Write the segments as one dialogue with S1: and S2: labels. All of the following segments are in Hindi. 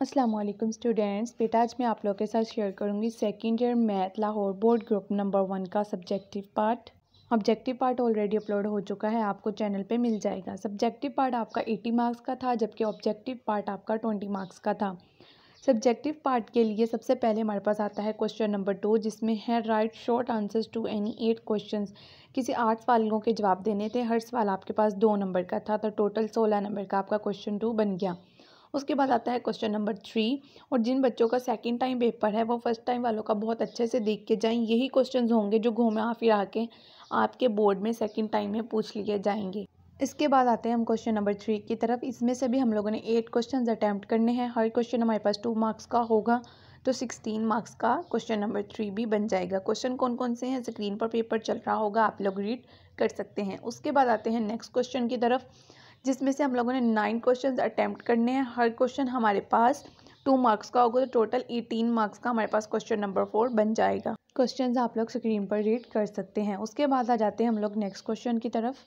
S1: असलम स्टूडेंट्स बेटा आज मैं आप लोगों के साथ शेयर करूँगी second year math Lahore board group number one का subjective part objective part already upload हो चुका है आपको चैनल पे मिल जाएगा सब्जेक्टिव पार्ट आपका 80 मार्क्स का था जबकि ऑब्जेक्टिव पार्ट आपका 20 मार्क्स का था सब्जेक्टिव पार्ट के लिए सबसे पहले हमारे पास आता है क्वेश्चन नंबर टू जिसमें है write short answers to any eight question किसी आठ सवालों के जवाब देने थे हर सवाल आपके पास दो नंबर का था तो टोटल सोलह नंबर का आपका क्वेश्चन टू बन गया उसके बाद आता है क्वेश्चन नंबर थ्री और जिन बच्चों का सेकेंड टाइम पेपर है वो फर्स्ट टाइम वालों का बहुत अच्छे से देख के जाएँ यही क्वेश्चन होंगे जो घुमा फिर के आपके बोर्ड में सेकेंड टाइम में पूछ लिए जाएंगे इसके बाद आते हैं हम क्वेश्चन नंबर थ्री की तरफ इसमें से भी हम लोगों ने एट क्वेश्चन अटैम्प्ट करने हैं हर क्वेश्चन हमारे पास टू मार्क्स का होगा तो सिक्सटीन मार्क्स का क्वेश्चन नंबर थ्री भी बन जाएगा क्वेश्चन कौन कौन से हैं स्क्रीन पर पेपर चल रहा होगा आप लोग रीड कर सकते हैं उसके बाद आते हैं नेक्स्ट क्वेश्चन की तरफ जिसमें से हम लोगों ने नाइन क्वेश्चन अटैम्प्ट करने हैं हर क्वेश्चन हमारे पास टू मार्क्स का होगा तो टोटल एटीन मार्क्स का हमारे पास क्वेश्चन नंबर फोर बन जाएगा क्वेश्चन आप लोग स्क्रीन पर रीड कर सकते हैं उसके बाद आ जाते हैं हम लोग नेक्स्ट क्वेश्चन की तरफ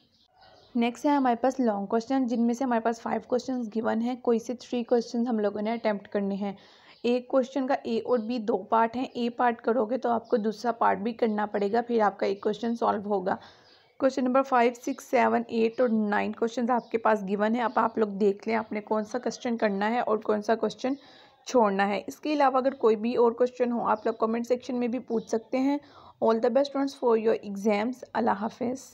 S1: नेक्स्ट है हमारे पास लॉन्ग क्वेश्चन जिनमें से हमारे पास फाइव क्वेश्चन गिवन है कोई से थ्री क्वेश्चन हम लोगों ने अटैम्प्ट करने हैं एक क्वेश्चन का ए और बी दो पार्ट हैं ए पार्ट करोगे तो आपको दूसरा पार्ट भी करना पड़ेगा फिर आपका एक क्वेश्चन सॉल्व होगा question number five six seven eight और नाइन क्वेश्चन आपके पास गिवन है अब आप लोग देख लें आपने कौन सा क्वेश्चन करना है और कौन सा क्वेश्चन छोड़ना है इसके अलावा अगर कोई भी और क्वेश्चन हो आप लोग कमेंट सेक्शन में भी पूछ सकते हैं all the best friends for your exams अल्लाह हाफिज़